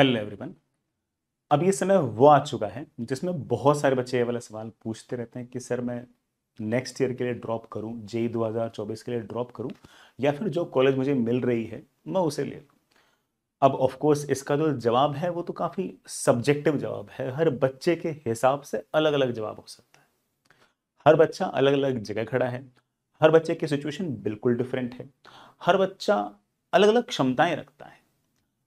Hello everyone अब ये समय वो आ चुका है जिसमें बहुत सारे बच्चे ये वाला सवाल पूछते रहते हैं कि सर मैं नेक्स्ट ईयर के लिए ड्रॉप करूं e e जेई 2024 के लिए ड्रॉप करूं या फिर जो कॉलेज मुझे मिल रही है मैं उसे ले लूँ अब ऑफकोर्स इसका जो जवाब है वो तो काफ़ी सब्जेक्टिव जवाब है हर बच्चे के हिसाब से अलग अलग जवाब हो सकता है हर बच्चा अलग अलग जगह खड़ा है हर बच्चे की सिचुएशन बिल्कुल डिफरेंट है हर बच्चा अलग अलग क्षमताएं रखता है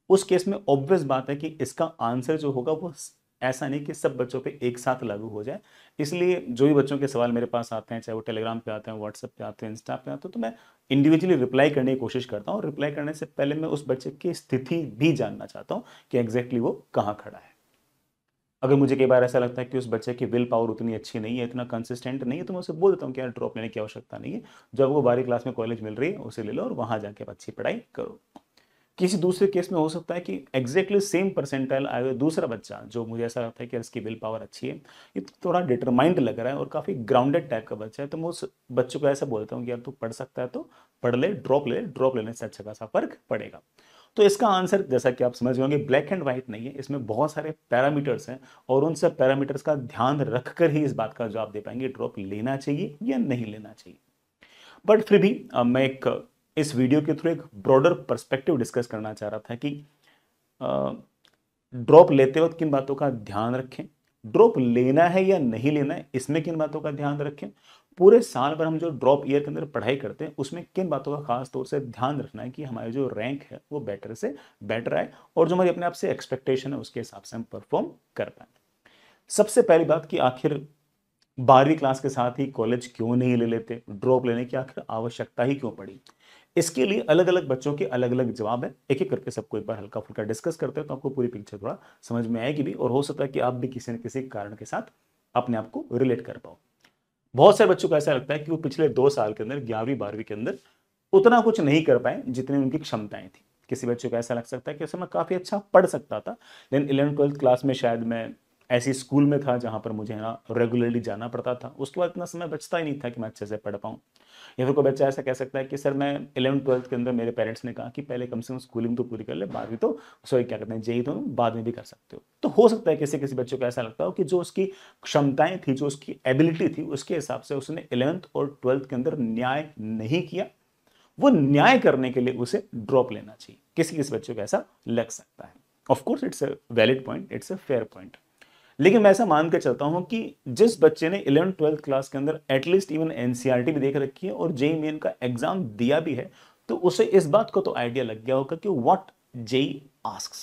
उस केस में ऑब्वियस बात है कि इसका आंसर जो होगा वो ऐसा नहीं कि सब बच्चों पे एक साथ लागू हो जाए इसलिए जो भी बच्चों के सवाल मेरे पास आते हैं चाहे वो टेलीग्राम पे आते हैं व्हाट्सएप पे आते हैं इंस्टा पे आते हैं तो मैं इंडिविजुअली रिप्लाई करने की कोशिश करता हूँ और रिप्लाई करने से पहले मैं उस बच्चे की स्थिति भी जानना चाहता हूँ कि एग्जैक्टली वो कहाँ खड़ा है अगर मुझे कई बार ऐसा लगता है कि उस बच्चे की विल पावर उतनी अच्छी नहीं है इतना कंसिस्टेंट नहीं है तो मैं उसे बोल देता हूँ कि यार ड्रॉप लेने की आवश्यकता नहीं है जब वो बारहवीं क्लास में कॉलेज मिल रही है उसे ले लो और वहाँ जाके अच्छी पढ़ाई करो किसी दूसरे केस में हो सकता है कि एग्जैक्टली सेम परसेंटाइल आए हुए दूसरा बच्चा जो मुझे ऐसा लगता है कि इसकी विल पावर अच्छी है ये थोड़ा डिटरमाइंड लग रहा है और काफ़ी ग्राउंडेड टाइप का बच्चा है तो मैं उस बच्चों को ऐसा बोलता हूँ कि यार तू पढ़ सकता है तो पढ़ ले ड्रॉप ले ड्रॉप लेने से अच्छा खासा फर्क पड़ेगा तो इसका आंसर जैसा कि आप समझ गए ब्लैक एंड व्हाइट नहीं है इसमें बहुत सारे पैरामीटर्स हैं और उन सब पैरामीटर्स का ध्यान रखकर ही इस बात का जवाब दे पाएंगे ड्रॉप लेना चाहिए या नहीं लेना चाहिए बट फिर भी मैं एक इस वीडियो के थ्रू एक ब्रॉडर परस्पेक्टिव डिस्कस करना चाह रहा था कि ड्रॉप लेते वक्त किन बातों का ध्यान रखें ड्रॉप लेना है या नहीं लेना है इसमें किन बातों का ध्यान रखें पूरे साल भर हम जो ड्रॉप ईयर के अंदर पढ़ाई करते हैं उसमें किन बातों का खास तौर से ध्यान रखना है कि हमारे जो रैंक है वो बेटर से बेटर आए और जो हमारी अपने आप से एक्सपेक्टेशन है उसके हिसाब से हम परफॉर्म कर पाए सबसे पहली बात कि आखिर बारहवीं क्लास के साथ ही कॉलेज क्यों नहीं ले लेते ड्रॉप लेने की आखिर आवश्यकता ही क्यों पड़ी इसके लिए अलग अलग बच्चों के अलग अलग जवाब है एक एक करके सबको एक बार हल्का फुल्का डिस्कस करते हैं तो आपको पूरी पिक्चर थोड़ा समझ में आएगी भी और हो सकता है कि आप भी किसी न किसी कारण के साथ अपने आप को रिलेट कर पाओ बहुत सारे बच्चों को ऐसा लगता है कि वो पिछले दो साल के अंदर ग्यारहवीं बारहवीं के अंदर उतना कुछ नहीं कर पाए जितनी उनकी क्षमताएं थी किसी बच्चे को ऐसा लग सकता है कि ऐसे मैं काफ़ी अच्छा पढ़ सकता था लेकिन इलेवन ट्वेल्थ क्लास में शायद मैं ऐसे स्कूल में था जहाँ पर मुझे ना रेगुलरली जाना पड़ता था उसके बाद इतना समय बचता ही नहीं था कि मैं अच्छे से पढ़ पाऊँ या फिर कोई बच्चा ऐसा कह सकता है कि सर मैं इलेवन ट्वेल्थ के अंदर मेरे पेरेंट्स ने कहा कि पहले कम से कम स्कूलिंग तो पूरी कर ले बाद में तो सॉरी क्या करते हैं जेई तो बाद में भी कर सकते हो तो हो सकता है किसी किसी बच्चों को ऐसा लगता हो कि जो उसकी क्षमताएं थी जो उसकी एबिलिटी थी उसके हिसाब से उसने इलेवंथ और ट्वेल्थ के अंदर न्याय नहीं किया वो न्याय करने के लिए उसे ड्रॉप लेना चाहिए किसी किसी बच्चों को ऐसा लग सकता है of course it's a valid point it's a fair point लेकिन मैं ऐसा मानकर चलता हूं कि जिस बच्चे ने इलेवन ट्वेल्थ क्लास के अंदर एटलीस्ट इवन एन भी देख रखी है और जेई मेन e e का एग्जाम दिया भी है तो उसे इस बात को तो आइडिया लग गया होगा कि what JEE ask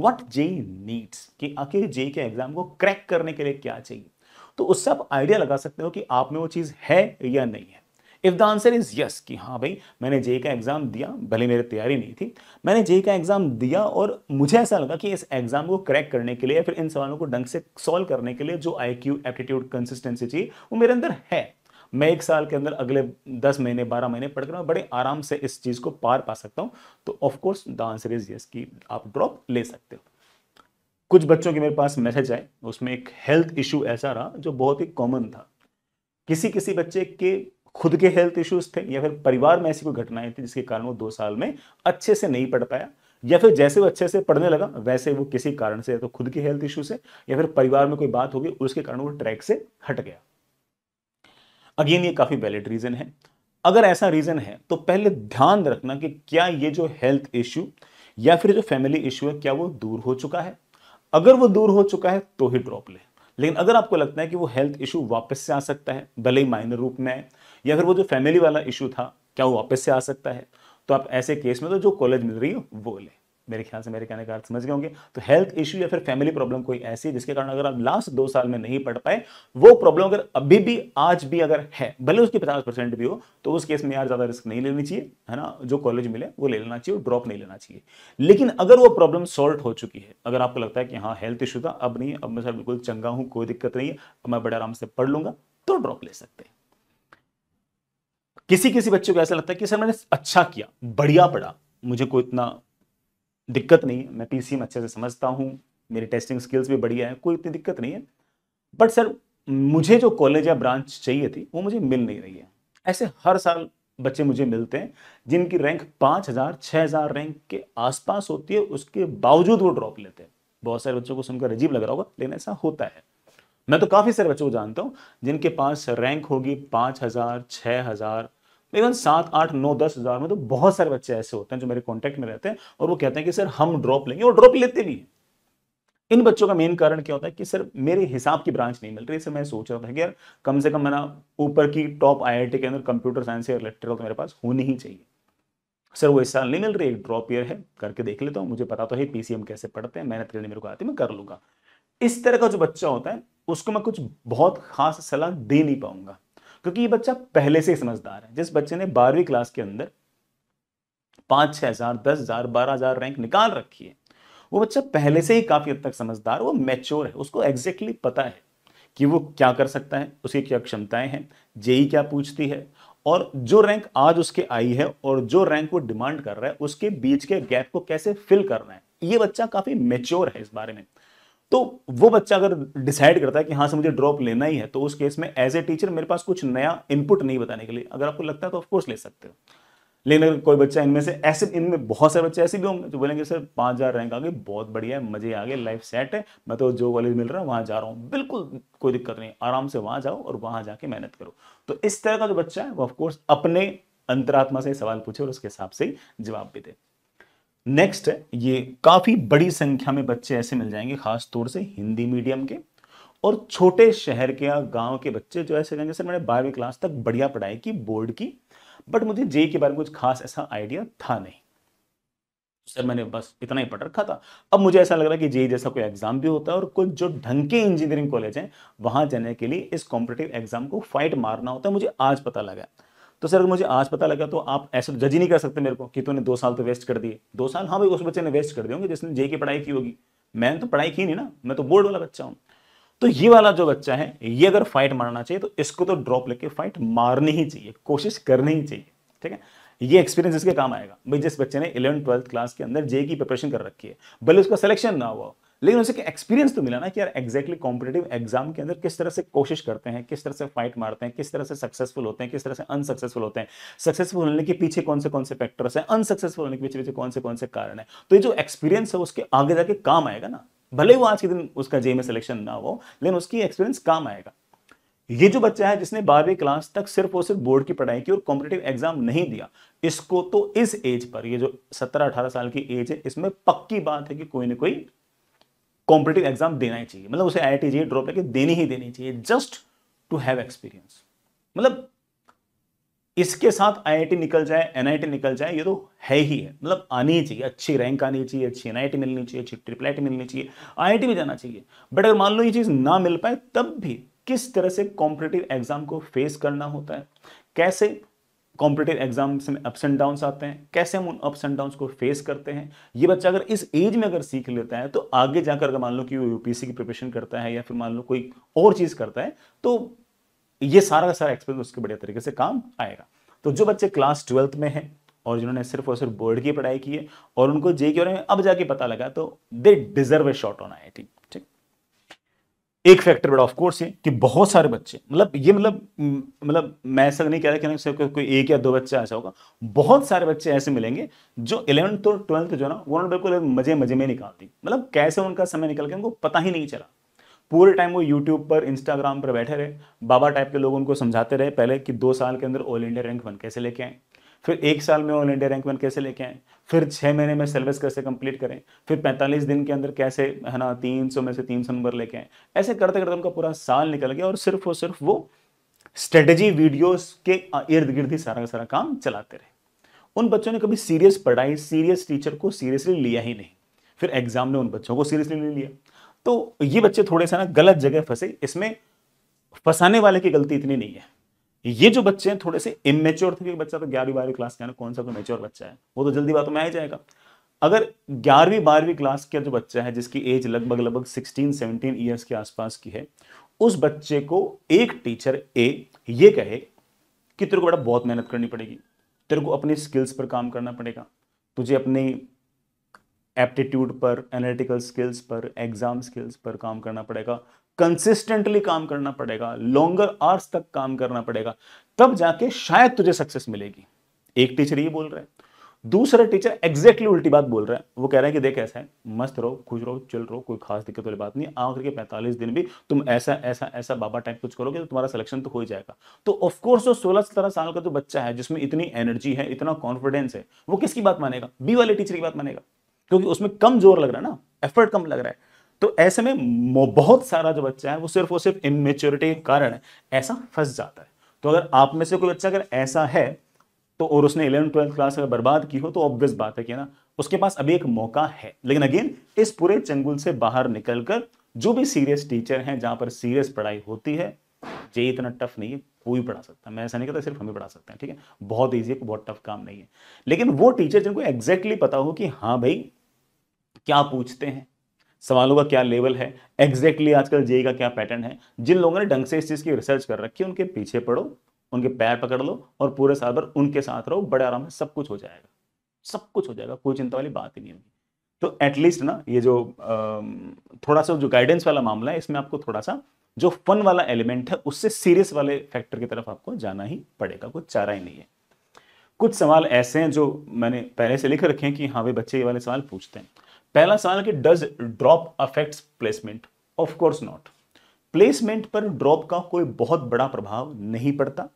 what JEE needs कि आखिर जेई e के एग्जाम को क्रैक करने के लिए क्या चाहिए तो उससे आप आइडिया लगा सकते हो कि आप में वो चीज़ है या नहीं है if the answer is yes कि हाँ भाई मैंने जे का एग्ज़ाम दिया भले मेरी तैयारी नहीं थी मैंने जे का एग्ज़ाम दिया और मुझे ऐसा लगा कि इस एग्ज़ाम को क्रैक करने के लिए या फिर इन सवालों को ढंग से सॉल्व करने के लिए जो आई क्यू एप्टीट्यूड कंसिस्टेंसी चाहिए वो मेरे अंदर है मैं एक साल के अंदर अगले दस महीने बारह महीने पढ़ कर मैं बड़े आराम से इस चीज़ को पार पा सकता हूँ तो of course the answer is yes कि आप ड्रॉप ले सकते हो कुछ बच्चों के मेरे पास मैसेज आए उसमें एक हेल्थ इशू ऐसा रहा जो बहुत ही कॉमन था किसी किसी बच्चे के खुद के हेल्थ इश्यूज थे या फिर परिवार में ऐसी कोई घटनाएं थी जिसके कारण वो दो साल में अच्छे से नहीं पढ़ पाया या फिर जैसे वो अच्छे से पढ़ने लगा वैसे वो किसी कारण से तो खुद के हेल्थ इश्यू से या फिर परिवार में कोई बात होगी उसके कारण वो ट्रैक से हट गया अगेन ये काफ़ी वैलिड रीज़न है अगर ऐसा रीज़न है तो पहले ध्यान रखना कि क्या ये जो हेल्थ इश्यू या फिर जो फैमिली इश्यू है क्या वो दूर हो चुका है अगर वो दूर हो चुका है तो ही ड्रॉप लें लेकिन अगर आपको लगता है कि वो हेल्थ इशू वापस से आ सकता है भले ही माइनर रूप में आए या फिर वो जो फैमिली वाला इशू था क्या वो वापस से आ सकता है तो आप ऐसे केस में तो जो कॉलेज मिल रही हो वो लें मेरे ख्याल से मेरे कहने का अर्थ समझ गए होंगे तो हेल्थ इश्यू या फिर फैमिली प्रॉब्लम कोई ऐसी है जिसके कारण अगर आप लास्ट दो साल में नहीं पढ़ पाए वो प्रॉब्लम अगर अभी भी आज भी अगर है भले उसकी पचास परसेंट भी हो तो उस केस में यार ज़्यादा रिस्क नहीं लेनी चाहिए है ना जो कॉलेज मिले वो ले लेना चाहिए ड्रॉप नहीं लेना चाहिए लेकिन अगर वो प्रॉब्लम सॉल्व हो चुकी है अगर आपको लगता है कि हाँ हेल्थ इशू था अब नहीं अब मैं सर बिल्कुल चंगा हूँ कोई दिक्कत नहीं है अब मैं बड़े आराम से पढ़ लूंगा तो ड्रॉप ले सकते हैं किसी किसी बच्चे को ऐसा लगता है कि सर मैंने अच्छा किया बढ़िया पढ़ा मुझे कोई इतना दिक्कत नहीं है मैं पी अच्छे से समझता हूँ मेरी टेस्टिंग स्किल्स भी बढ़िया है कोई इतनी दिक्कत नहीं है बट सर मुझे जो कॉलेज या ब्रांच चाहिए थी वो मुझे मिल नहीं रही है ऐसे हर साल बच्चे मुझे मिलते हैं जिनकी रैंक पाँच हज़ार छः हज़ार रैंक के आसपास होती है उसके बावजूद वो ड्रॉप लेते हैं बहुत सारे बच्चों को सुनकर अजीब लग रहा होगा लेकिन ऐसा होता है मैं तो काफ़ी सारे बच्चों को जानता हूँ जिनके पास रैंक होगी पाँच हज़ार छः हज़ार लेकिन सात आठ नौ दस हज़ार में तो बहुत सारे बच्चे ऐसे होते हैं जो मेरे कॉन्टेक्ट में रहते हैं और वो कहते हैं कि सर हम ड्रॉप लेंगे और ड्रॉप लेते भी हैं इन बच्चों का मेन कारण क्या होता है कि सर मेरे हिसाब की ब्रांच नहीं मिल रही इससे मैं सोच रहा था कि यार कम से कम मेरा ऊपर की टॉप आई के अंदर कंप्यूटर साइंस या इलेक्ट्रिकल तो मेरे पास होनी ही चाहिए सर वो इस साल नहीं मिल रही एक ड्रॉप ईयर है करके देख लेता हूँ मुझे पता तो है पीसीएम कैसे पढ़ते हैं मेहनत करने मेरे को आती मैं कर लूंगा इस तरह का जो बच्चा होता है उसको मैं कुछ बहुत खास सलाह दे नहीं पाऊंगा क्योंकि ये बच्चा पहले से समझदार है जिस बच्चे ने बारहवीं क्लास के अंदर पाँच छः हज़ार दस हज़ार बारह हज़ार रैंक निकाल रखी है वो बच्चा पहले से ही काफ़ी हद तक समझदार वो मेच्योर है उसको एग्जैक्टली exactly पता है कि वो क्या कर सकता है उसकी क्या क्षमताएं हैं जेई क्या पूछती है और जो रैंक आज उसके आई है और जो रैंक वो डिमांड कर रहा है उसके बीच के गैप को कैसे फिल करना है ये बच्चा काफ़ी मेच्योर है इस बारे में तो वो बच्चा अगर डिसाइड करता है कि हाँ से मुझे ड्रॉप लेना ही है तो उस केस में एज ए टीचर मेरे पास कुछ नया इनपुट नहीं बताने के लिए अगर आपको लगता है तो ऑफकोर्स ले सकते हो लेकिन अगर कोई बच्चा इनमें से ऐसे इनमें बहुत सारे बच्चे ऐसे भी होंगे जो बोलेंगे सर पाँच हज़ार रैंक आगे बहुत बढ़िया है मजे आ गए लाइफ सेट है मैं तो जो कॉलेज मिल रहा है वहाँ जा रहा हूँ बिल्कुल कोई दिक्कत नहीं आराम से वहाँ जाओ और वहाँ जाके मेहनत करो तो इस तरह का जो बच्चा है वो ऑफकोर्स अपने अंतरात्मा से सवाल पूछे और उसके हिसाब से जवाब भी दे नेक्स्ट है ये काफ़ी बड़ी संख्या में बच्चे ऐसे मिल जाएंगे खास तौर से हिंदी मीडियम के और छोटे शहर के या गांव के बच्चे जो ऐसे कहेंगे सर मैंने बारहवीं क्लास तक बढ़िया पढ़ाई की बोर्ड की बट मुझे जे के बारे में कुछ खास ऐसा आइडिया था नहीं सर मैंने बस इतना ही पढ़ रखा था अब मुझे ऐसा लग रहा है कि जे जैसा कोई एग्जाम भी होता है और कुछ जो ढंग के इंजीनियरिंग कॉलेज हैं वहां जाने के लिए इस कॉम्पिटेटिव एग्जाम को फाइट मारना होता है मुझे आज पता लगा तो सर अगर मुझे आज पता लगा तो आप ऐसे तो जज ही नहीं कर सकते मेरे को कि तूने दो साल तो वेस्ट कर दिए दो साल हाँ भाई उस बच्चे ने वेस्ट कर दिए होंगे जिसने जे की पढ़ाई की होगी मैंने तो पढ़ाई की नहीं ना मैं तो बोर्ड वाला बच्चा हूँ तो ये वाला जो बच्चा है ये अगर फाइट मारना चाहिए तो इसको तो ड्रॉप लेके फाइट मारनी ही चाहिए कोशिश करनी ही चाहिए ठीक है ये एक्सपीरियंस इसके काम आएगा भाई जिस बच्चे ने इलेवन ट्वेल्थ क्लास के अंदर जे की प्रिपरेशन कर रखी है भले उसका सिलेक्शन ना हुआ लेकिन उसे एक्सपीरियंस तो मिला ना कि यार एग्जैक्टली कॉम्पिटेटिव एग्जाम के अंदर किस तरह से कोशिश करते हैं किस तरह से फाइट मारते हैं किस तरह से सक्सेसफुल होते हैं किस तरह से अनसक्सेसफुल होते हैं सक्सेसफुल होने के पीछे कौन से कौन से फैक्टर्स हैं अनसक्सेसफुल होने के पीछे पीछे कौन से कौन से कारण है तो ये जो एक्सपीरियंस है उसके आगे जाके काम आएगा ना भले वो आज के दिन उसका जे में सिलेक्शन ना हो लेकिन उसकी एक्सपीरियंस काम आएगा ये जो बच्चा है जिसने बारहवीं क्लास तक सिर्फ और सिर्फ बोर्ड की पढ़ाई की और कॉम्पिटेटिव एग्जाम नहीं दिया इसको तो इस एज पर ये जो 17-18 साल की एज है इसमें पक्की बात है कि कोई ना कोई कॉम्पिटेटिव एग्जाम देना ही चाहिए मतलब उसे आई आई टी ड्रॉप लेके देनी ही देनी चाहिए जस्ट टू हैव एक्सपीरियंस मतलब इसके साथ आईआईटी निकल जाए एनआईटी निकल जाए ये तो है ही है मतलब आनी ही चाहिए अच्छी रैंक आनी चाहिए अच्छी एनआईटी मिलनी चाहिए अच्छी ट्रिपल आई मिलनी चाहिए आईआईटी में जाना चाहिए बट अगर मान लो ये चीज़ ना मिल पाए तब भी किस तरह से कॉम्पिटेटिव एग्जाम को फेस करना होता है कैसे कॉम्पिटेटिव एग्जाम्स में अप्स एंड डाउन्स आते हैं कैसे हम उन अप्स एंड डाउन्स को फेस करते हैं ये बच्चा अगर इस एज में अगर सीख लेता है तो आगे जाकर अगर मान लो कि वो यूपीएससी की प्रिपरेशन करता है या फिर मान लो कोई और चीज़ करता है तो ये सारा का सारा एक्सपीरियंस उसके बढ़िया तरीके से काम आएगा तो जो बच्चे क्लास ट्वेल्थ में हैं और जिन्होंने सिर्फ और सिर्फ बोर्ड की पढ़ाई की है और उनको जे के बारे में अब जाके पता लगा तो they deserve a shot on I I एक फैक्टर बड़ा ऑफ कोर्स है कि बहुत सारे बच्चे मतलब ये मतलब मतलब मैं ऐसा नहीं कह रहा कि सिर्फ कोई एक या दो बच्चा ऐसा होगा बहुत सारे बच्चे ऐसे मिलेंगे जो इलेवंथ और ट्वेल्थ जो ना वो उन्होंने बिल्कुल मजे मजे में निकालती मतलब कैसे उनका समय निकल के उनको पता ही नहीं चला पूरे टाइम वो यूट्यूब पर इंस्टाग्राम पर बैठे रहे बाबा टाइप के लोग उनको समझाते रहे पहले कि दो साल के अंदर ऑल इंडिया रैंक वन कैसे लेके आए फिर एक साल में ऑल इंडिया रैंक वन कैसे लेके आए फिर छः महीने में सिलेबस कैसे कंप्लीट करें फिर पैंतालीस दिन के अंदर कैसे है ना तीन सौ में से तीन सौ नंबर लेके आए ऐसे करते करते उनका पूरा साल निकल गया और सिर्फ और सिर्फ वो स्ट्रेटजी वीडियोस के इर्द गिर्द ही सारा का सारा काम चलाते रहे उन बच्चों ने कभी सीरियस पढ़ाई सीरियस टीचर को सीरियसली लिया ही नहीं फिर एग्जाम ने उन बच्चों को सीरियसली नहीं लिया तो ये बच्चे थोड़े से ना गलत जगह फंसे इसमें फंसाने वाले की गलती इतनी नहीं है ये जो बच्चे हैं थोड़े से इमेच्योर थे क्योंकि बच्चा तो ग्यारहवीं बारहवीं क्लास का ना कौन सा तो मेच्योर बच्चा है वो तो जल्दी बातों में आ जाएगा अगर ग्यारहवीं बारहवीं क्लास का जो बच्चा है जिसकी एज लगभग लगभग सिक्सटीन सेवनटीन ईयर्स के आसपास की है उस बच्चे को एक टीचर ए ये कहे कि तेरे को बड़ा बहुत मेहनत करनी पड़ेगी तेरे को अपने स्किल्स पर काम करना पड़ेगा तुझे अपने एप्टीट्यूड पर एनालिटिकल स्किल्स पर एग्ज़ाम स्किल्स पर काम करना पड़ेगा कंसिस्टेंटली काम करना पड़ेगा लॉन्गर आवर्स तक काम करना पड़ेगा तब जाके शायद तुझे सक्सेस मिलेगी एक टीचर ये बोल रहा है दूसरा टीचर एग्जैक्टली उल्टी बात बोल रहा है वो कह रहा है कि देख ऐसा है मस्त रहो खुश रहो चल रहो कोई खास दिक्कत वाली बात नहीं आखिर के पैंतालीस दिन भी तुम ऐसा ऐसा ऐसा बाबा टाइप कुछ करोगे तो तुम्हारा सिलेक्शन तो हो ही जाएगा तो ऑफकोर्स जो सोलह सत्रह साल का जो तो बच्चा है जिसमें इतनी एनर्जी है इतना कॉन्फिडेंस है वो किसकी बात मानेगा बी वाले टीचर की बात मानेगा क्योंकि उसमें कम जोर लग रहा है ना एफर्ट कम लग रहा है तो ऐसे में बहुत सारा जो बच्चा है वो सिर्फ और सिर्फ इमेच्योरिटी के कारण ऐसा फंस जाता है तो अगर आप में से कोई बच्चा अगर ऐसा है तो और उसने इलेवन ट्वेल्थ क्लास अगर बर्बाद की हो तो ऑब्वियस बात है कि ना उसके पास अभी एक मौका है लेकिन अगेन इस पूरे चंगुल से बाहर निकलकर जो भी सीरियस टीचर हैं जहां पर सीरियस पढ़ाई होती है जे इतना टफ नहीं है कोई पढ़ा सकता है मैं ऐसा नहीं कहता सिर्फ हमें पढ़ा सकते हैं ठीक है बहुत ईजी है बहुत टफ काम नहीं है लेकिन वो टीचर जिनको एग्जैक्टली पता हो कि हाँ भाई क्या पूछते हैं सवालों का क्या लेवल है एग्जैक्टली exactly आजकल जेई e e का क्या पैटर्न है जिन लोगों ने ढंग से इस चीज़ की रिसर्च कर रखी है उनके पीछे पड़ो उनके पैर पकड़ लो और पूरे साल भर उनके साथ रहो बड़े आराम से सब कुछ हो जाएगा सब कुछ हो जाएगा कोई चिंता वाली बात ही नहीं होगी तो एटलीस्ट ना ये जो थोड़ा सा जो गाइडेंस वाला मामला है इसमें आपको थोड़ा सा जो फन वाला एलिमेंट है उससे सीरियस वाले फैक्टर की तरफ आपको जाना ही पड़ेगा कुछ चारा ही नहीं है कुछ सवाल ऐसे हैं जो मैंने पहले से लिख रखे हैं कि हाँ भाई बच्चे ये वाले सवाल पूछते हैं पहला सवाल कि does drop affects placement of course not placement पर ड्रॉप का कोई बहुत बड़ा प्रभाव नहीं पड़ता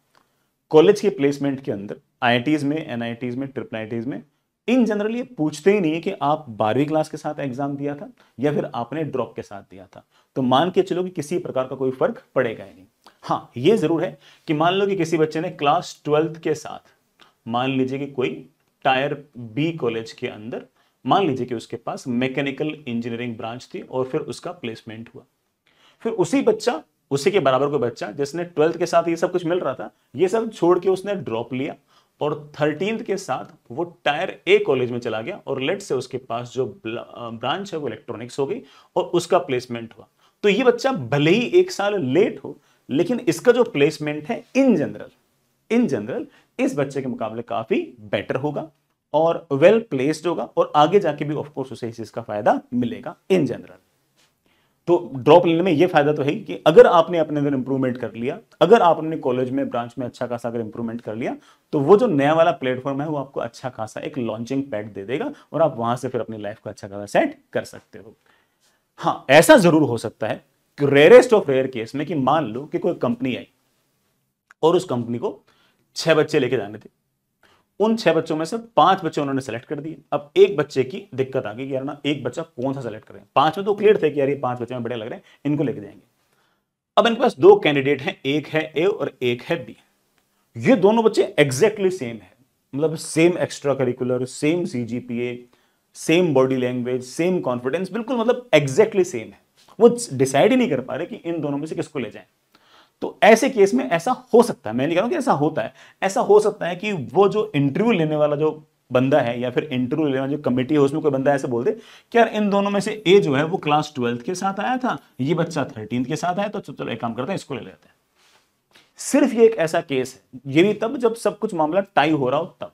कॉलेज के प्लेसमेंट के अंदर आई में एन में ट्रिपल आई में इन जनरल ये पूछते ही नहीं है कि आप बारहवीं क्लास के साथ एग्जाम दिया था या फिर आपने ड्रॉप के साथ दिया था तो मान के चलो कि किसी प्रकार का कोई फर्क पड़ेगा ही नहीं हाँ ये जरूर है कि मान लो कि किसी बच्चे ने क्लास ट्वेल्थ के साथ मान लीजिए कि कोई टायर बी कॉलेज के अंदर मान लीजिए कि उसके पास मैकेनिकल इंजीनियरिंग ब्रांच थी और फिर उसका प्लेसमेंट हुआ फिर उसी बच्चा उसी के बराबर कोई बच्चा जिसने ट्वेल्थ के साथ ये सब कुछ मिल रहा था ये सब छोड़ के उसने ड्रॉप लिया और थर्टीन के साथ वो टायर ए कॉलेज में चला गया और लेट से उसके पास जो ब्रांच है वो इलेक्ट्रॉनिक्स हो गई और उसका प्लेसमेंट हुआ तो ये बच्चा भले ही एक साल लेट हो लेकिन इसका जो प्लेसमेंट है इन जनरल इन जनरल इस बच्चे के मुकाबले काफी बेटर होगा और वेल प्लेस्ड होगा और आगे जाके भी ऑफकोर्स उसे इस चीज का फायदा मिलेगा इन जनरल तो ड्रॉप लेने में ये फायदा तो है कि अगर आपने अपने अंदर इंप्रूवमेंट कर लिया अगर आपने कॉलेज में ब्रांच में अच्छा खासा अगर इंप्रूवमेंट कर लिया तो वो जो नया वाला प्लेटफॉर्म है वो आपको अच्छा खासा एक लॉन्चिंग पैड दे देगा और आप वहां से फिर अपनी लाइफ को अच्छा खासा सेट कर सकते हो हाँ ऐसा जरूर हो सकता है रेयरेस्ट ऑफ रेयर केस में कि मान लो कि कोई कंपनी आई और उस कंपनी को छह बच्चे लेके जाने थे उन छह बच्चों में से पांच बच्चे उन्होंने सेलेक्ट कर दिए अब एक बच्चे की दिक्कत आ गई यार ना एक बच्चा कौन सा सेलेक्ट करें पांच में तो क्लियर थे कि यार ये पांच बच्चे में बड़े लग रहे हैं इनको लेके जाएंगे अब इनके पास दो कैंडिडेट हैं एक है ए और एक है बी ये दोनों बच्चे एग्जैक्टली सेम है मतलब same extra curricular same C same body language same confidence बिल्कुल मतलब एग्जैक्टली सेम है वो डिसाइड ही नहीं कर पा रहे कि इन दोनों में से किसको ले जाएं तो ऐसे केस में ऐसा हो सकता है मैं नहीं कह रहा हूं कि ऐसा होता है ऐसा हो सकता है कि वो जो इंटरव्यू लेने वाला जो बंदा है या फिर इंटरव्यू लेने वाला जो कमेटी है उसमें कोई बंदा ऐसे बोल दे कि यार इन दोनों में से ए जो है वो क्लास ट्वेल्थ के साथ आया था ये बच्चा थर्टीन के साथ आया तो चलो एक काम करते हैं इसको ले लेते हैं सिर्फ ये एक ऐसा केस है ये भी तब जब सब कुछ मामला टाई हो रहा हो तब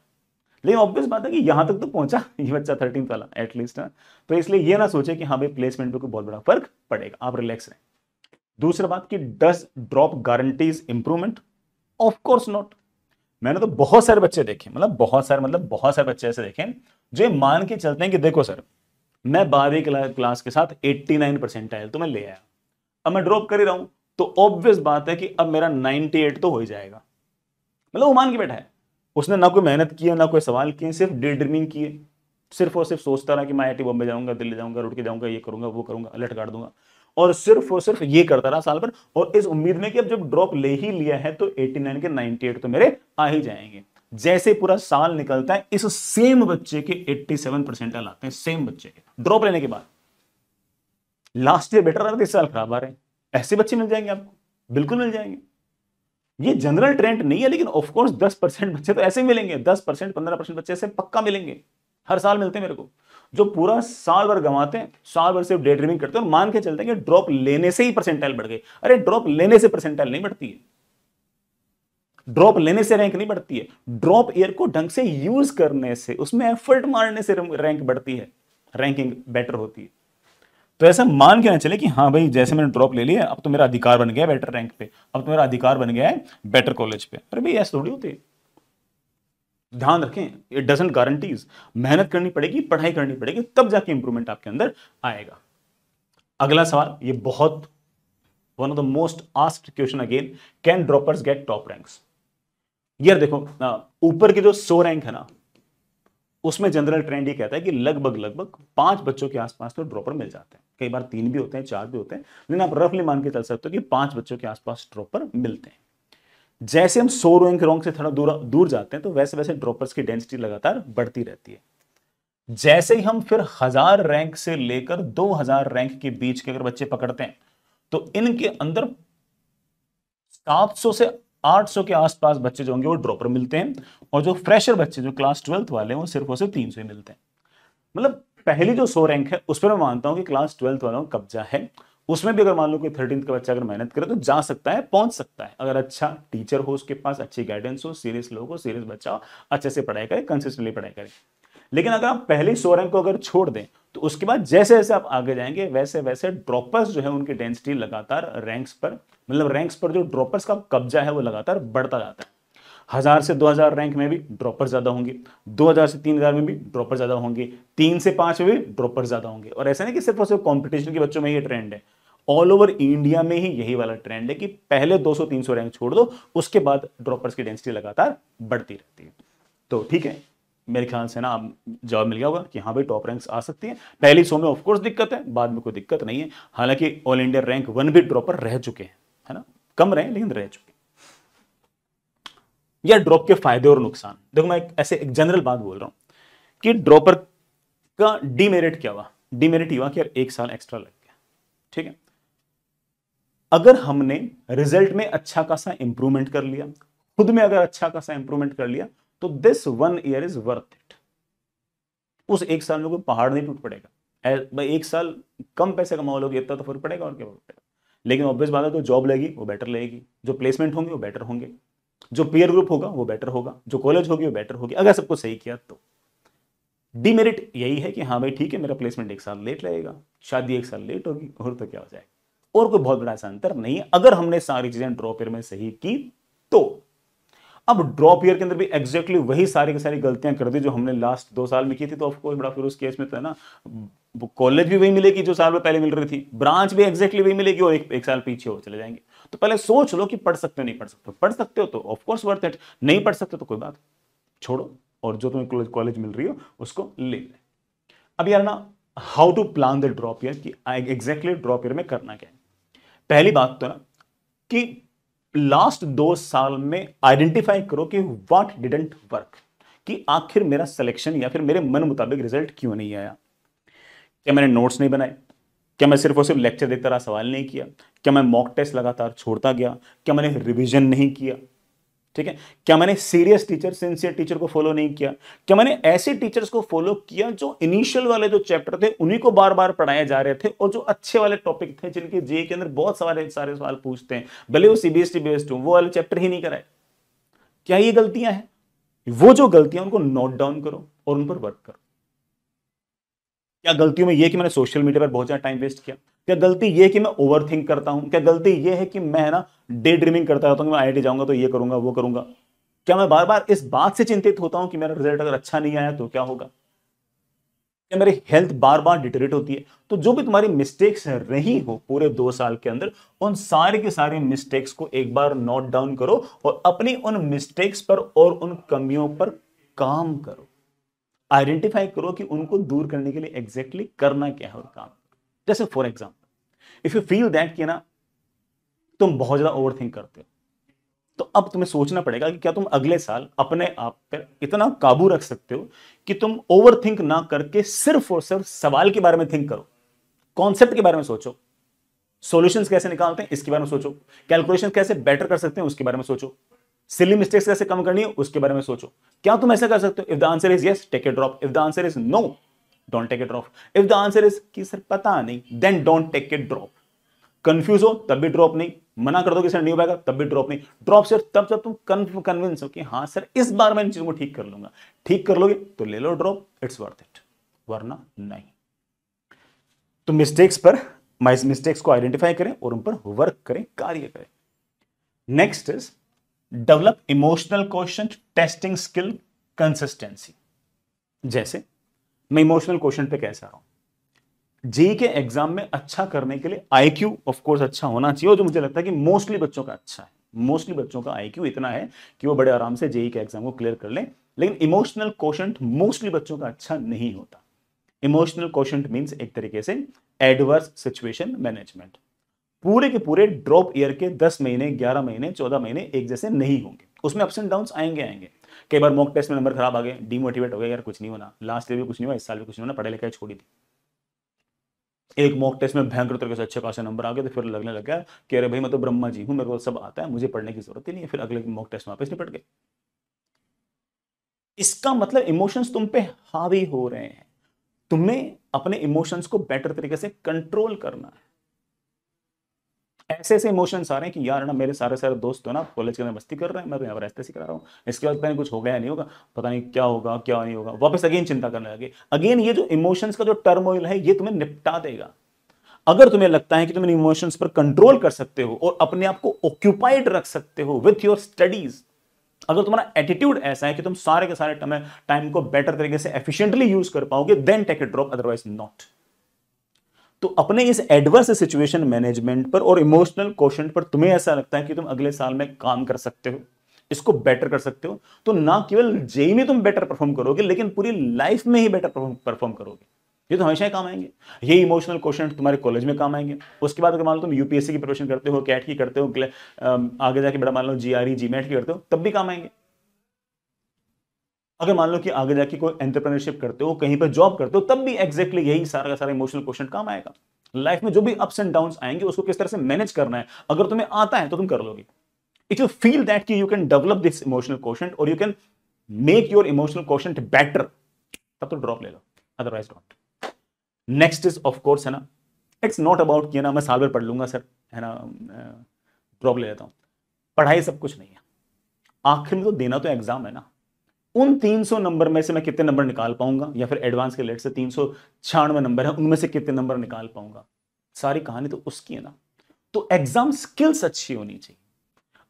लेकिन ऑब्वियस बात है कि यहां तक तो पहुंचा ये बच्चा थर्टीन वाला एटलीस्ट हाँ। तो इसलिए ये ना सोचे कि हाँ भाई प्लेसमेंट पर कोई बहुत बड़ा फर्क पड़ेगा आप रिलैक्स रहें दूसरी बात कि does drop guarantees improvement of course not मैंने तो बहुत सारे बच्चे देखे मतलब बहुत सारे मतलब बहुत सारे बच्चे ऐसे देखे जो मान के चलते हैं कि देखो सर मैं बारहवीं क्लास के साथ 89 नाइन परसेंट परसेंटाइल तो मैं ले आया अब मैं ड्रॉप कर ही रहा हूं तो ऑब्वियस बात है कि अब मेरा 98 तो हो ही जाएगा मतलब वो मान के बैठा है उसने ना कोई मेहनत की है ना कोई सवाल किए सिर्फ डे ड्रीमिंग किए सिर्फ और सिर्फ सोचता रहा कि मैं आई बॉम्बे जाऊंगा दिल्ली जाऊंगा रुट के जाऊंगा ये करूंगा वो करूंगा अलर्ट काट दूंगा और सिर्फ और सिर्फ ये करता रहा साल भर और इस उम्मीद में कि अब जब ड्रॉप ले ही लिया है तो 89 के 98 तो मेरे आ ही जाएंगे जैसे पूरा साल निकलता है इस सेम बच्चे के 87 परसेंट आते हैं सेम बच्चे के ड्रॉप लेने के बाद लास्ट ईयर बेटर आ रहा था इस साल खराब आ रहे हैं ऐसे बच्चे मिल जाएंगे आपको बिल्कुल मिल जाएंगे ये जनरल ट्रेंड नहीं है लेकिन ऑफकोर्स दस परसेंट बच्चे तो ऐसे मिलेंगे दस परसेंट पंद्रह परसेंट बच्चे ऐसे पक्का मिलेंगे हर साल मिलते हैं मेरे को जो पूरा साल भर गंवाते हैं साल भर सिर्फ डे ड्रीमिंग करते हैं और मान के चलते हैं कि ड्रॉप लेने से ही परसेंटाइल बढ़ गई अरे ड्रॉप लेने से परसेंटाइल नहीं बढ़ती है ड्रॉप लेने से रैंक नहीं बढ़ती है ड्रॉप ईयर को ढंग से यूज करने से उसमें एफर्ट मारने से रैंक बढ़ती है रैंकिंग बेटर होती है तो ऐसा मान के ना चले कि हाँ भाई जैसे मैंने ड्रॉप ले लिया अब तो मेरा अधिकार बन गया बेटर रैंक पे अब तो मेरा अधिकार बन गया है बेटर कॉलेज पे अरे भाई ऐसा थोड़ी होती है ध्यान रखें इट डजेंट गारंटीज मेहनत करनी पड़ेगी पढ़ाई करनी पड़ेगी तब जाके इंप्रूवमेंट आपके अंदर आएगा अगला सवाल ये बहुत one of the most asked question again can droppers get top ranks यार देखो ऊपर के जो सो रैंक है ना उसमें जनरल ट्रेंड ये कहता है कि लगभग लगभग पांच बच्चों के आसपास तो ड्रॉपर मिल जाते हैं कई बार तीन भी होते हैं चार भी होते हैं लेकिन आप रफली मान के चल सकते हो कि पांच बच्चों के आसपास ड्रॉपर मिलते हैं जैसे हम सो रोइंग रोंग से थोड़ा दूर दूर जाते हैं तो वैसे वैसे ड्रॉपर्स की डेंसिटी लगातार बढ़ती रहती है जैसे ही हम फिर हजार रैंक से लेकर दो हजार रैंक के बीच के अगर बच्चे पकड़ते हैं तो इनके अंदर सात सौ से आठ सौ के आसपास बच्चे जो होंगे वो ड्रॉपर मिलते हैं और जो फ्रेशर बच्चे जो क्लास ट्वेल्थ वाले हैं वो सिर्फ उसे तीन ही मिलते हैं मतलब पहली जो सो रैंक है उस पर मैं मानता हूं कि क्लास ट्वेल्थ वालों का कब्जा है उसमें भी अगर मान लो कोई थर्टीन का बच्चा अगर मेहनत करे तो जा सकता है पहुंच सकता है अगर अच्छा टीचर हो उसके पास अच्छी गाइडेंस हो सीरियस लोग हो सीरियस बच्चा हो अच्छे से पढ़ाई करे कंसिस्टेंटली पढ़ाई करे लेकिन अगर आप पहले सौ रैंक को अगर छोड़ दें तो उसके बाद जैसे जैसे आप आगे जाएंगे वैसे वैसे ड्रॉपर्स जो है उनकी डेंसिटी लगातार रैंक्स पर मतलब रैंक्स पर जो ड्रॉपर्स का कब्जा है वो लगातार बढ़ता जाता है हज़ार से दो हज़ार रैंक में भी ड्रॉपर ज़्यादा होंगे दो हज़ार से तीन हज़ार में भी ड्रॉपर ज़्यादा होंगे तीन से पाँच में भी ड्रॉपर ज़्यादा होंगे और ऐसा नहीं कि सिर्फ और सिर्फ कॉम्पिटिशन के बच्चों में ये ट्रेंड है ऑल ओवर इंडिया में ही यही वाला ट्रेंड है कि पहले 200-300 रैंक छोड़ दो उसके बाद ड्रॉपर्स की डेंसिटी लगातार बढ़ती रहती है तो ठीक है मेरे ख्याल से ना आप जवाब मिल गया होगा कि हाँ भाई टॉप रैंक्स आ सकती है पहली सो में ऑफकोर्स दिक्कत है बाद में कोई दिक्कत नहीं है हालांकि ऑल इंडिया रैंक वन भी ड्रॉपर रह चुके हैं है ना कम रहे लेकिन रह चुके या ड्रॉप के फायदे और नुकसान देखो मैं ऐसे एक जनरल बात बोल रहा हूँ कि ड्रॉपर का डीमेरिट क्या हुआ डीमेरिट हुआ कि यार एक साल एक्स्ट्रा लग गया ठीक है अगर हमने रिजल्ट में अच्छा खासा इंप्रूवमेंट कर लिया खुद में अगर अच्छा खासा इंप्रूवमेंट कर लिया तो this one year is worth it उस एक साल में कोई पहाड़ नहीं टूट पड़ेगा एक साल कम पैसे कमाओ लोग इतना तो फर्क पड़ेगा और क्या फर्क पड़ेगा लेकिन ऑब्वियस बात है तो जॉब लगेगी वो बेटर लगेगी जो प्लेसमेंट होंगे वो बेटर होंगे जो पीयर ग्रुप होगा वो बेटर होगा जो कॉलेज होगी वो बेटर होगी अगर सबको सही किया तो डीमेरिट यही है कि हाँ भाई ठीक है मेरा प्लेसमेंट एक साल लेट रहेगा शादी एक साल लेट होगी और तो क्या हो जाएगा और कोई बहुत बड़ा ऐसा अंतर नहीं है अगर हमने सारी चीजें ड्रॉप ईयर में सही की तो अब ड्रॉप ईयर के अंदर भी एग्जैक्टली वही सारी की सारी गलतियां कर दी जो हमने लास्ट दो साल में की थी तो ऑफकोर्स बड़ा फिर उस केस में तो है ना कॉलेज भी वही मिलेगी जो साल में पहले मिल रही थी ब्रांच भी एग्जैक्टली वही मिलेगी और एक, एक साल पीछे हो चले जाएंगे तो पहले सोच लो कि पढ़ सकते हो नहीं पढ़ सकते हो पढ़ सकते हो तो ऑफकोर्स वर्थ इट नहीं पढ़ सकते तो कोई बात छोड़ो और जो तुम्हें कॉलेज मिल रही हो उसको ले लें अब यार ना how to plan the drop year कि एग्जैक्टली ड्रॉप ईयर में करना क्या है पहली बात तो ना कि लास्ट दो साल में आइडेंटिफाई करो कि व्हाट डिडेंट वर्क कि आखिर मेरा सिलेक्शन या फिर मेरे मन मुताबिक रिजल्ट क्यों नहीं आया क्या मैंने नोट्स नहीं बनाए क्या मैं सिर्फ और सिर्फ लेक्चर देता रहा सवाल नहीं किया क्या मैं मॉक टेस्ट लगातार छोड़ता गया क्या मैंने रिविजन नहीं किया ठीक है क्या मैंने सीरियस टीचर सिंसियर टीचर को फॉलो नहीं किया क्या मैंने ऐसे टीचर्स को फॉलो किया जो इनिशियल वाले जो चैप्टर थे उन्हीं को बार बार पढ़ाए जा रहे थे और जो अच्छे वाले टॉपिक थे जिनके जे के अंदर बहुत सारे सारे सवाल पूछते हैं भले वो सीबीएसटी बेस्ड हो वो वाले चैप्टर ही नहीं कराए क्या ये गलतियां हैं वो जो गलतियां उनको नोट डाउन करो और उन पर वर्क करो क्या गलतियों में ये कि मैंने सोशल मीडिया पर बहुत ज़्यादा टाइम वेस्ट किया क्या गलती ये कि मैं ओवर थिंक करता हूँ क्या गलती ये है कि मैं ना डे ड्रीमिंग करता रहता हूँ मैं आई जाऊंगा तो ये करूंगा वो करूंगा क्या मैं बार बार इस बात से चिंतित होता हूँ कि मेरा रिजल्ट अगर अच्छा नहीं आया तो क्या होगा क्या मेरी हेल्थ बार बार डिटरेट होती है तो जो भी तुम्हारी मिस्टेक्स रही हो पूरे दो साल के अंदर उन सारे के सारे मिस्टेक्स को एक बार नोट डाउन करो और अपनी उन मिस्टेक्स पर और उन कमियों पर काम करो आइडेंटिफाई करो कि उनको दूर करने के लिए एग्जैक्टली exactly करना क्या है और काम जैसे for example if you feel that कि ना तुम बहुत ज़्यादा ओवर थिंक करते हो तो अब तुम्हें सोचना पड़ेगा कि क्या तुम अगले साल अपने आप पर इतना काबू रख सकते हो कि तुम ओवर थिंक ना करके सिर्फ और सिर्फ सवाल के बारे में थिंक करो कॉन्सेप्ट के बारे में सोचो सॉल्यूशंस कैसे निकालते हैं इसके बारे में सोचो कैलकुलेशन कैसे बेटर कर सकते हैं उसके बारे में सोचो सिली मिस्टेक्स कैसे कम करनी है उसके बारे में सोचो क्या तुम ऐसा कर सकते हो if the answer is yes take a drop if the answer is no don't take a drop if the answer is कि सर पता नहीं then don't take a drop confuse हो तब भी ड्रॉप नहीं मना कर दो कि सर नहीं हो पाएगा तब भी ड्रॉप नहीं ड्रॉप सिर्फ तब जब तुम कन्विंस हो कि हाँ सर इस बार मैं इन चीजों को ठीक कर लूंगा ठीक कर लोगे तो ले लो ड्रॉप इट्स वर्थ इट वरना नहीं तो मिस्टेक्स पर माइस मिस्टेक्स को आइडेंटिफाई करें और उन पर वर्क करें कार्य करें next is develop emotional question testing skill consistency जैसे मैं इमोशनल क्वेश्चन पे कह रहा हूं जी के एग्जाम में अच्छा करने के लिए आई क्यू ऑफकोर्स अच्छा होना चाहिए और जो मुझे लगता है कि मोस्टली बच्चों का अच्छा है मोस्टली बच्चों का आई क्यू इतना है कि वो बड़े आराम से जेई e के एग्जाम को क्लियर कर लें लेकिन इमोशनल क्वेश्चन मोस्टली बच्चों का अच्छा नहीं होता इमोशनल क्वेश्चन मीन्स एक तरीके से एडवर्स सिचुएशन मैनेजमेंट पूरे के पूरे ड्रॉप ईयर के 10 महीने 11 महीने 14 महीने एक जैसे नहीं होंगे उसमें अप्स एंड डाउन आएंगे आएंगे कई बार मॉक टेस्ट में नंबर खराब आ गए डीमोटिवेट हो गया यार कुछ नहीं होना लास्ट ईयर भी कुछ नहीं हुआ इस साल भी कुछ नहीं होना पढ़े लिखा छोड़ी दी एक मॉक टेस्ट में भयंकर तरीके से अच्छे खासे नंबर आ गए तो फिर लगने लग गया कि अरे भाई मैं तो ब्रह्मा जी हूं मेरे को सब आता है मुझे पढ़ने की जरूरत ही नहीं है फिर अगले मॉक टेस्ट में वापस निपट गए इसका मतलब इमोशंस तुम पे हावी हो रहे हैं तुम्हें अपने इमोशंस को बेटर तरीके से कंट्रोल करना है ऐसे ऐसे इमोशंस आ रहे हैं कि यार ना मेरे सारे सारे दोस्त तो ना कॉलेज के अंदर मस्ती कर रहे हैं मैं तो यहाँ पर ऐसे करा रहा हूँ इसके बाद पता कुछ हो गया नहीं होगा पता नहीं क्या होगा क्या नहीं होगा वापस अगेन चिंता करने लगे अगेन ये जो इमोशंस का जो टर्मोइल है ये तुम्हें निपटा देगा अगर तुम्हें लगता है कि तुम इन इमोशंस पर कंट्रोल कर सकते हो और अपने आप को ऑक्यूपाइड रख सकते हो विथ योर स्टडीज अगर तुम्हारा एटीट्यूड ऐसा है कि तुम सारे के सारे टाइम को बेटर तरीके से एफिशिएंटली यूज कर पाओगे then take it drop otherwise not तो अपने इस एडवर्स सिचुएशन मैनेजमेंट पर और इमोशनल क्वेश्चन पर तुम्हें ऐसा लगता है कि तुम अगले साल में काम कर सकते हो इसको बेटर कर सकते हो तो ना केवल जेई में तुम बेटर परफॉर्म करोगे लेकिन पूरी लाइफ में ही बेटर परफॉर्म करोगे ये तो हमेशा ही काम आएंगे ये इमोशनल क्वेश्चन तुम्हारे कॉलेज में काम आएंगे उसके बाद अगर मान लो तुम यूपीएससी की प्रिपरेशन करते हो कैट की करते हो आगे जाके बड़ा मान लो जी मैट e, की करते हो तब भी काम आएंगे अगर मान लो कि आगे जाके कोई एंटरप्रेन्योरशिप करते हो कहीं पर जॉब करते हो तब भी एक्जैक्टली exactly यही सारा का सारा इमोशनल क्वेश्चन काम आएगा लाइफ में जो भी अप्स एंड डाउन आएंगे उसको किस तरह से मैनेज करना है अगर तुम्हें आता है तो तुम कर लोगे इफ यू फील दैट कि you can develop this emotional question और you can make your emotional question better तब तो ड्रॉप ले लो otherwise not next is of course है ना इट्स नॉट अबाउट कि ना मैं साल भर पढ़ लूंगा सर है ना ड्रॉप ले लेता हूँ पढ़ाई सब कुछ नहीं है आखिर में तो देना तो एग्जाम है ना उन 300 नंबर में से मैं कितने नंबर निकाल पाऊंगा या फिर एडवांस के लेट से तीन सौ छियानवे नंबर है उनमें से कितने नंबर निकाल पाऊंगा सारी कहानी तो उसकी है ना तो एग्जाम स्किल्स अच्छी होनी चाहिए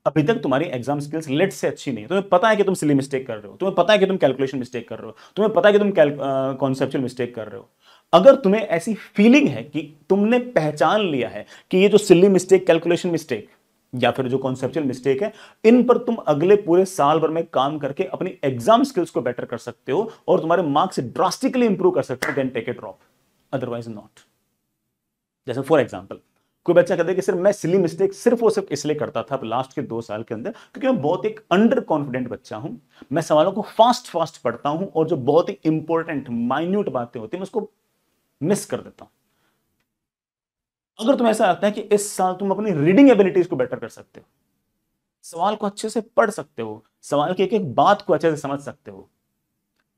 अभी तक तुम्हारी एग्जाम स्किल्स लेट से अच्छी नहीं है तुम्हें पता है कि तुम सिली मिस्टेक कर रहे हो तुम्हें पता है कि तुम कैलकुलेशन मिस्टेक कर रहे हो तुम्हें पता है कि तुम कॉन्सेप्चुअल मिस्टेक कर रहे हो अगर तुम्हें ऐसी फीलिंग है कि तुमने पहचान लिया है कि ये जो सिली मिस्टेक कैलकुलेशन मिस्टेक या फिर जो कॉन्सेप्चुअल मिस्टेक है इन पर तुम अगले पूरे साल भर में काम करके अपनी एग्जाम स्किल्स को बेटर कर सकते हो और तुम्हारे मार्क्स ड्रास्टिकली इंप्रूव कर सकते हो then take a drop otherwise not जैसे फॉर एग्जाम्पल कोई बच्चा कहता है कि सर मैं सिली मिस्टेक सिर्फ और सिर्फ इसलिए करता था लास्ट के दो साल के अंदर क्योंकि मैं बहुत एक अंडर कॉन्फिडेंट बच्चा हूं मैं सवालों को फास्ट फास्ट पढ़ता हूं और जो बहुत ही इंपॉर्टेंट माइन्यूट बातें होती है मैं उसको मिस कर देता हूं अगर तुम ऐसा लगता है कि इस साल तुम अपनी रीडिंग एबिलिटीज को बेटर कर सकते हो सवाल को अच्छे से पढ़ सकते हो सवाल की एक एक बात को अच्छे से समझ सकते हो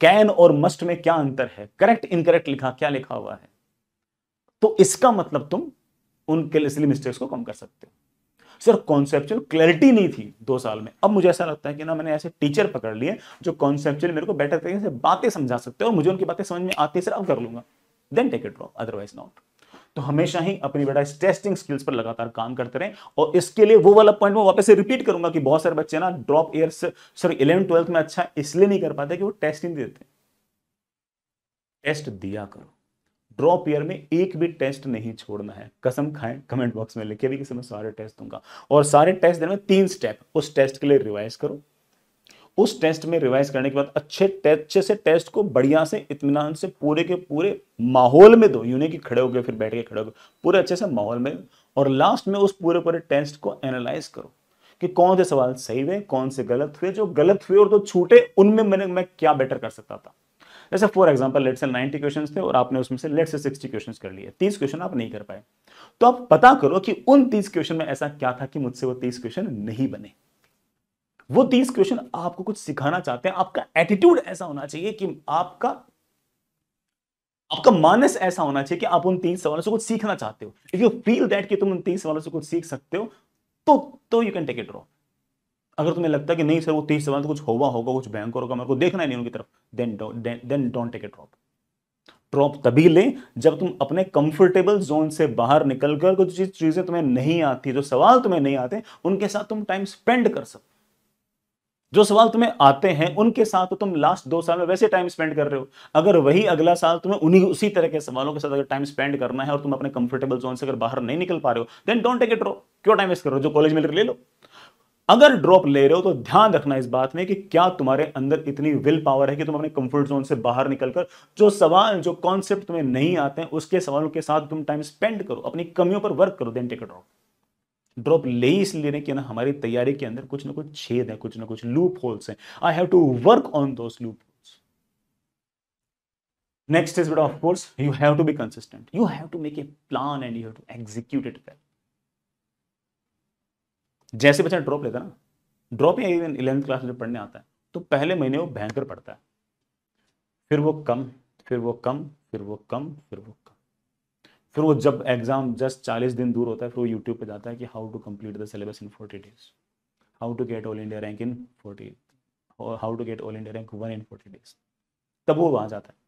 कैन और मस्ट में क्या अंतर है करेक्ट इनकरेक्ट लिखा क्या लिखा हुआ है तो इसका मतलब तुम उनके इसलिए मिस्टेक्स को कम कर सकते हो सर कॉन्सेप्चुअल क्लैरिटी नहीं थी दो साल में अब मुझे ऐसा लगता है कि ना मैंने ऐसे टीचर पकड़ लिए जो कॉन्सेप्चुअल मेरे को बेटर तरीके से बातें समझा सकते हो और मुझे उनकी बातें समझ में आती है सर अब कर लूंगा देन टेक इट रॉ अदरवाइज नॉट तो हमेशा ही अपनी बेटा इस टेस्टिंग स्किल्स पर लगातार काम करते रहें और इसके लिए वो वाला पॉइंट मैं वापस से रिपीट करूंगा कि बहुत सारे बच्चे ना drop year sorry eleven twelfth में अच्छा इसलिए नहीं कर पाते कि वो टेस्ट नहीं देते टेस्ट दिया करो ड्रॉप ईयर में एक भी टेस्ट नहीं छोड़ना है कसम खाएं कमेंट बॉक्स में लिखे भी किसी मैं सारे टेस्ट दूंगा और सारे टेस्ट देने में तीन स्टेप उस टेस्ट के लिए रिवाइज करो उस टेस्ट में रिवाइज करने के बाद अच्छे अच्छे से टेस्ट को बढ़िया से इतमान से पूरे के पूरे माहौल में दो यूनि की खड़े हो गए फिर बैठ के खड़े हो गए पूरे अच्छे से माहौल में और लास्ट में उस पूरे पूरे टेस्ट को एनालाइज करो कि कौन से सवाल सही हुए कौन से गलत हुए जो गलत हुए और जो तो छूटे उनमें मैंने मैं क्या बेटर कर सकता था जैसे for example let's say ninety question थे और आपने उसमें से लेट से सिक्सटी क्वेश्चन कर लिए तीस क्वेश्चन आप नहीं कर पाए तो आप पता करो कि उन तीस क्वेश्चन में ऐसा क्या था कि मुझसे वो तीस क्वेश्चन नहीं बने वो तीस क्वेश्चन आपको कुछ सिखाना चाहते हैं आपका एटीट्यूड ऐसा होना चाहिए कि आपका आपका मानस ऐसा होना चाहिए कि आप उन तीन सवालों से कुछ सीखना चाहते हो इफ यू फील दैट कि तुम उन तीन सवालों से कुछ सीख सकते हो तो तो यू कैन टेक इट रॉ अगर तुम्हें लगता है कि नहीं सर वो तीस सवाल तो कुछ होगा होगा कुछ भयंकर होगा मेरे को देखना है नहीं उनकी तरफ then then don't take it drop drop तभी लें जब तुम अपने कंफर्टेबल जोन से बाहर निकल कर कुछ चीज़ें तुम्हें नहीं आती जो सवाल तुम्हें नहीं आते उनके साथ तुम टाइम स्पेंड कर सकते जो सवाल तुम्हें आते हैं उनके साथ तो तुम लास्ट दो साल में वैसे टाइम स्पेंड कर रहे हो अगर वही अगला साल तुम्हें उन्हीं उसी तरह के सवालों के साथ अगर टाइम स्पेंड करना है और तुम अपने कंफर्टेबल जोन से अगर बाहर नहीं निकल पा रहे हो then don't take it drop क्यों टाइम वेस्ट करो जो कॉलेज में ले लो अगर ड्रॉप ले रहे हो तो ध्यान रखना इस बात में कि क्या तुम्हारे अंदर इतनी विल पावर है कि तुम अपने कंफर्ट जोन से बाहर निकलकर जो सवाल जो कॉन्सेप्ट तुम्हें नहीं आते हैं उसके सवालों के साथ तुम टाइम स्पेंड करो अपनी कमियों पर वर्क करो then take it drop drop ले लेने की ना हमारी तैयारी के अंदर कुछ ना कुछ छेद है कुछ ना कुछ लूप होल्स है I have to work on those loopholes next is बेटा of course you have to be consistent you have to make a plan and you have to execute it well जैसे बच्चा drop लेता ना drop या even eleventh class में पढ़ने आता है तो पहले महीने वो भयंकर पढ़ता है फिर वो कम फिर वो कम फिर वो कम फिर वो कम फिर वो जब एग्ज़ाम जस्ट चालीस दिन दूर होता है फिर वो यूट्यूब पे जाता है कि how to complete the syllabus in forty days how to get All India rank in forty how to get All India rank one in forty days तब वो वहां जाता है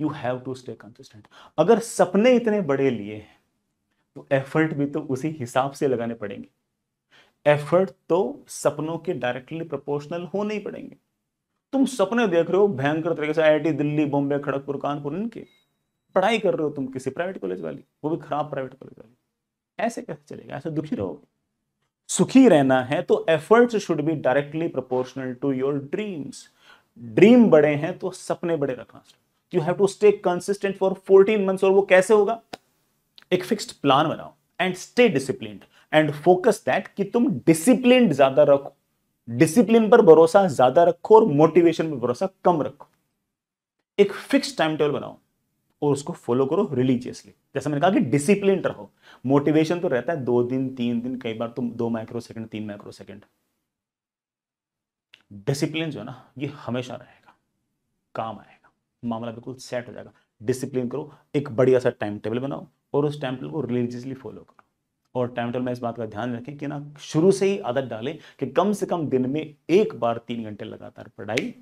you have to stay consistent अगर सपने इतने बड़े लिए हैं तो एफर्ट भी तो उसी हिसाब से लगाने पड़ेंगे एफर्ट तो सपनों के डायरेक्टली प्रोपोर्शनल होने ही पड़ेंगे तुम सपने देख रहे हो भयंकर तरीके से आई दिल्ली बॉम्बे खड़गपुर कानपुर इनके पढ़ाई कर रहे हो तुम किसी प्राइवेट कॉलेज वाली वो भी खराब प्राइवेट कॉलेज वाली ऐसे कैसे चलेगा ऐसे दुखी रहोगे सुखी रहना है तो efforts should be directly proportional to your dreams dream बड़े हैं तो सपने बड़े रखना you have to stay consistent for fourteen months और वो कैसे होगा एक फिक्स्ड प्लान बनाओ and stay discipline and focus that कि तुम डिसिप्लिन ज्यादा रखो डिसिप्लिन पर भरोसा ज्यादा रखो और मोटिवेशन पर भरोसा कम रखो एक फिक्स टाइम टेबल बनाओ और उसको फॉलो करो रिलीजियसली जैसे मैंने कहा कि डिसिप्लिन रहो मोटिवेशन तो रहता है दो दिन तीन दिन कई बार तुम दो माइक्रो सेकेंड तीन माइक्रो सेकेंड डिसिप्लिन जो है ना ये हमेशा रहेगा काम आएगा मामला बिल्कुल सेट हो जाएगा डिसिप्लिन करो एक बढ़िया सा टाइम टेबल बनाओ और उस टाइम टेबल को रिलीजियसली फॉलो करो और टाइम टेबल में इस बात का ध्यान रखें कि ना शुरू से ही आदत डालें कि कम से कम दिन में एक बार तीन घंटे लगातार पढ़ाई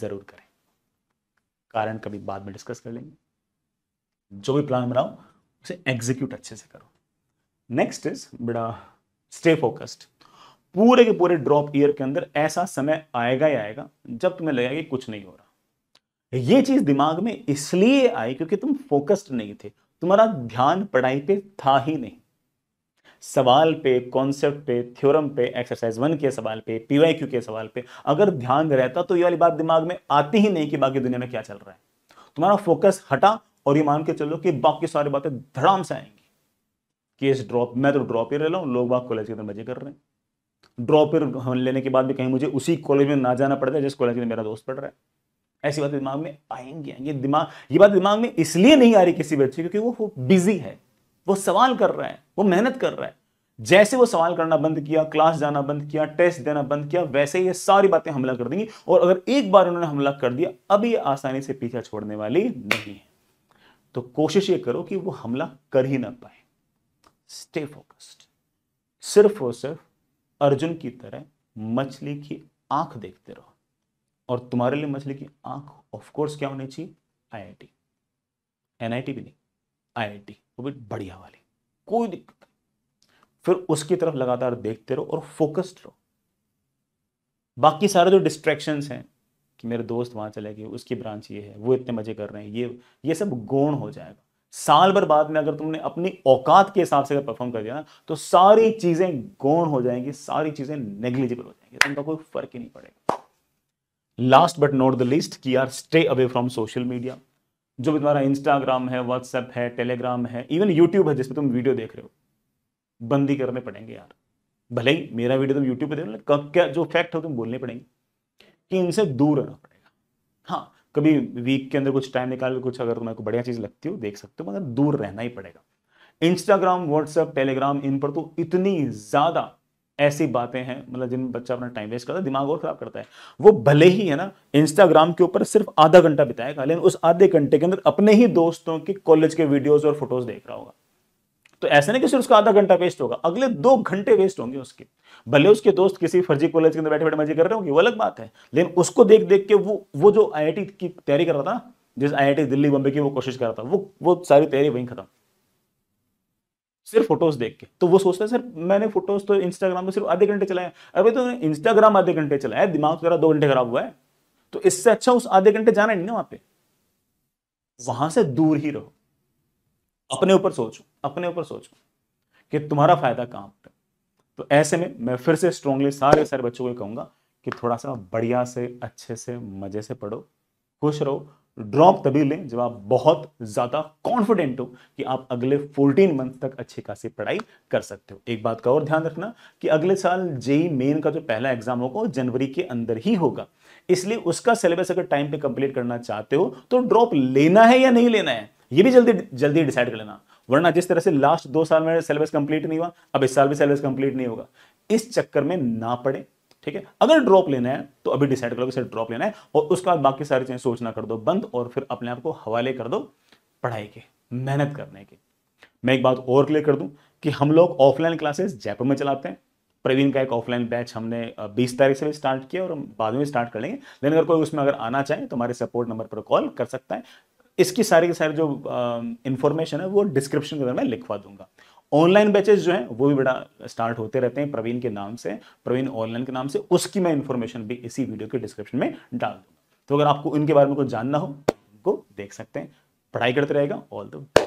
ज़रूर करें कारण कभी बाद में डिस्कस कर लेंगे जो भी प्लान बनाओ उसे एग्जीक्यूट अच्छे से करो नेक्स्ट इज बड़ा स्टे फोकस्ड पूरे के पूरे ड्रॉप ईयर के अंदर ऐसा समय आएगा ही आएगा जब तुम्हें लगेगा कि कुछ नहीं हो रहा ये चीज दिमाग में इसलिए आई क्योंकि तुम फोकस्ड नहीं थे तुम्हारा ध्यान पढ़ाई पे था ही नहीं सवाल पे कॉन्सेप्ट पे थ्योरम पे एक्सरसाइज वन के सवाल पे पीवाई क्यू के सवाल पे अगर ध्यान रहता तो ये वाली बात दिमाग में आती ही नहीं कि बाकी दुनिया में क्या चल रहा है तुम्हारा फोकस हटा और ये मान के चलो कि बाकी सारी बातें धड़ाम से आएंगी केस ड्रॉप मैं तो ड्रॉप ही रह लू हूँ लोग बाग कॉलेज के अंदर मजे कर रहे हैं ड्रॉप ही लेने के बाद भी कहीं मुझे उसी कॉलेज में ना जाना पड़ता है जिस कॉलेज में मेरा दोस्त पढ़ रहा है ऐसी बातें दिमाग में आएंगी आएंगी दिमाग ये बात दिमाग में इसलिए नहीं आ रही किसी बच्चे क्योंकि वो, बिजी है वो सवाल कर रहा है वो मेहनत कर रहा है जैसे वो सवाल करना बंद किया क्लास जाना बंद किया टेस्ट देना बंद किया वैसे ये सारी बातें हमला कर देंगी और अगर एक बार उन्होंने हमला कर दिया अब ये आसानी से पीछा छोड़ने वाली नहीं है तो कोशिश ये करो कि वो हमला कर ही ना पाए स्टे फोकस्ड सिर्फ और सिर्फ अर्जुन की तरह मछली की आंख देखते रहो और तुम्हारे लिए मछली की आंख ऑफकोर्स क्या होनी चाहिए आईआईटी एनआईटी भी नहीं आईआईटी वो भी बढ़िया वाली कोई दिक्कत नहीं फिर उसकी तरफ लगातार देखते रहो और फोकस्ड रहो बाकी सारे जो डिस्ट्रैक्शंस हैं कि मेरे दोस्त वहाँ चले गए उसकी ब्रांच ये है वो इतने मज़े कर रहे हैं ये ये सब गौण हो जाएगा साल भर बाद में अगर तुमने अपनी औकात के हिसाब से अगर परफॉर्म कर दिया ना तो सारी चीज़ें गौण हो जाएंगी सारी चीज़ें नेग्लिजिबल हो जाएंगी उनका कोई फर्क ही नहीं पड़ेगा last but not the least की are stay away from social media जो भी तुम्हारा इंस्टाग्राम है व्हाट्सएप है टेलीग्राम है इवन यूट्यूब है जिसमें तुम वीडियो देख रहे हो बंदी करने पड़ेंगे यार भले ही मेरा वीडियो तुम यूट्यूब पर देख रहे हो क्या जो फैक्ट हो तुम बोलने पड़ेंगे कि इनसे दूर रहना पड़ेगा हाँ कभी वीक के अंदर कुछ टाइम निकाल के कुछ अगर तुम्हें को बढ़िया चीज़ लगती हो देख सकते हो मगर मतलब दूर रहना ही पड़ेगा इंस्टाग्राम व्हाट्सएप टेलीग्राम इन पर तो इतनी ज़्यादा ऐसी बातें हैं मतलब जिन बच्चा अपना टाइम वेस्ट करता है दिमाग और खराब करता है वो भले ही है ना इंस्टाग्राम के ऊपर सिर्फ आधा घंटा बिताएगा लेकिन उस आधे घंटे के अंदर अपने ही दोस्तों की कॉलेज के वीडियोज और फोटोज देख रहा होगा तो ऐसा नहीं कि सिर्फ उसका आधा घंटा वेस्ट होगा अगले दो घंटे वेस्ट होंगे उसके भले उसके दोस्त किसी फर्जी कॉलेज के अंदर बैठे बैठे मजे कर रहे होंगे वो अलग बात है लेकिन उसको देख देख के वो वो जो आई की तैयारी कर रहा था जिस आई दिल्ली बम्बे की वो कोशिश कर रहा था वो वो सारी तैयारी वहीं खत्म सिर्फ फोटोज देख के तो वो सोचते हैं सर मैंने फोटोज तो इंस्टाग्राम में सिर्फ आधे घंटे चलाए अरे तो इंस्टाग्राम आधे घंटे चलाया है दिमाग तेरा दो घंटे खराब हुआ है तो इससे अच्छा उस आधे घंटे जाना नहीं ना वहां पे वहां से दूर ही रहो अपने ऊपर सोचो अपने ऊपर सोचो कि तुम्हारा फायदा कहां पर तो ऐसे में मैं फिर से स्ट्रांगली सारे सारे बच्चों को कहूंगा कि थोड़ा सा बढ़िया से अच्छे से मजे से पढ़ो खुश रहो ड्रॉप तभी लें जब आप बहुत ज़्यादा कॉन्फिडेंट हो कि आप अगले 14 मंथ तक अच्छी खासी पढ़ाई कर सकते हो एक बात का और ध्यान रखना कि अगले साल जेई मेन का जो पहला एग्जाम होगा वो जनवरी के अंदर ही होगा इसलिए उसका सिलेबस अगर टाइम पे कंप्लीट करना चाहते हो तो ड्रॉप लेना है या नहीं लेना है ये भी जल्दी जल्दी डिसाइड कर लेना वरना जिस तरह से लास्ट दो साल में सिलेबस कंप्लीट नहीं हुआ अब इस साल भी सिलेबस कंप्लीट नहीं होगा इस चक्कर में ना पड़े ठीक है अगर ड्रॉप लेना है तो अभी डिसाइड करो कि ड्रॉप लेना है और उसके बाद बाकी सारी चीजें सोचना कर दो बंद और फिर अपने आप को हवाले कर दो पढ़ाई के मेहनत करने के मैं एक बात और क्लियर कर दूं कि हम लोग ऑफलाइन क्लासेस जयपुर में चलाते हैं प्रवीण का एक ऑफलाइन बैच हमने 20 तारीख से भी स्टार्ट किया और हम बाद में स्टार्ट कर लेंगे लेकिन अगर कोई उसमें अगर आना चाहे तो हमारे सपोर्ट नंबर पर कॉल कर सकता है इसकी सारी की सारी जो इन्फॉर्मेशन है वो डिस्क्रिप्शन के अंदर मैं लिखवा दूंगा ऑनलाइन बैचेज जो है वो भी बड़ा स्टार्ट होते रहते हैं प्रवीण के नाम से प्रवीण ऑनलाइन के नाम से उसकी मैं इन्फॉर्मेशन भी इसी वीडियो के डिस्क्रिप्शन में डाल दूंगा तो अगर आपको इनके बारे में कुछ जानना हो उनको देख सकते हैं पढ़ाई करते रहेगा ऑल द